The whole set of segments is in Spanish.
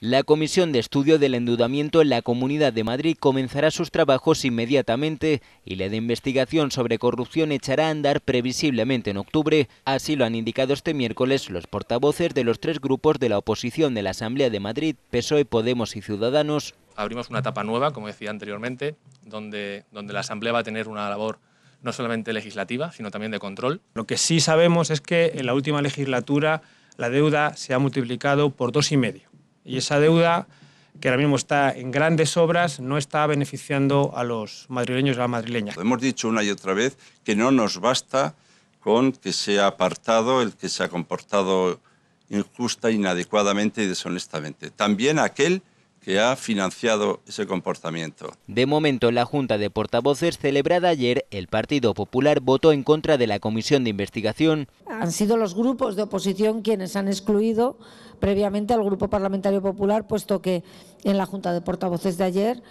La Comisión de Estudio del Endeudamiento en la Comunidad de Madrid comenzará sus trabajos inmediatamente y la de investigación sobre corrupción echará a andar previsiblemente en octubre, así lo han indicado este miércoles los portavoces de los tres grupos de la oposición de la Asamblea de Madrid, PSOE, Podemos y Ciudadanos. Abrimos una etapa nueva, como decía anteriormente, donde, donde la Asamblea va a tener una labor no solamente legislativa, sino también de control. Lo que sí sabemos es que en la última legislatura la deuda se ha multiplicado por dos y medio y esa deuda, que ahora mismo está en grandes obras, no está beneficiando a los madrileños y a las madrileñas. Hemos dicho una y otra vez que no nos basta con que sea apartado el que se ha comportado injusta, inadecuadamente y deshonestamente. También aquel que ha financiado ese comportamiento. De momento, la Junta de Portavoces celebrada ayer, el Partido Popular votó en contra de la comisión de investigación. Han sido los grupos de oposición quienes han excluido previamente al Grupo Parlamentario Popular, puesto que en la Junta de Portavoces de ayer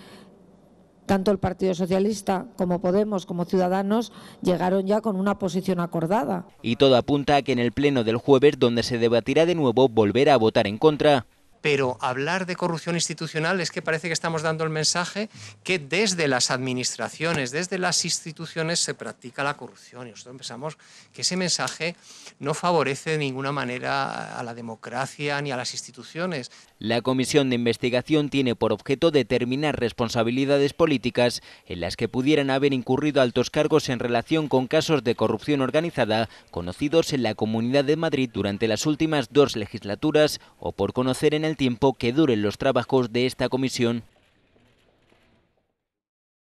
tanto el Partido Socialista como Podemos como Ciudadanos llegaron ya con una posición acordada. Y todo apunta a que en el pleno del jueves, donde se debatirá de nuevo, volverá a votar en contra pero hablar de corrupción institucional es que parece que estamos dando el mensaje que desde las administraciones, desde las instituciones se practica la corrupción. Y nosotros pensamos que ese mensaje no favorece de ninguna manera a la democracia ni a las instituciones. La comisión de investigación tiene por objeto determinar responsabilidades políticas en las que pudieran haber incurrido altos cargos en relación con casos de corrupción organizada conocidos en la Comunidad de Madrid durante las últimas dos legislaturas o por conocer en el tiempo que duren los trabajos de esta comisión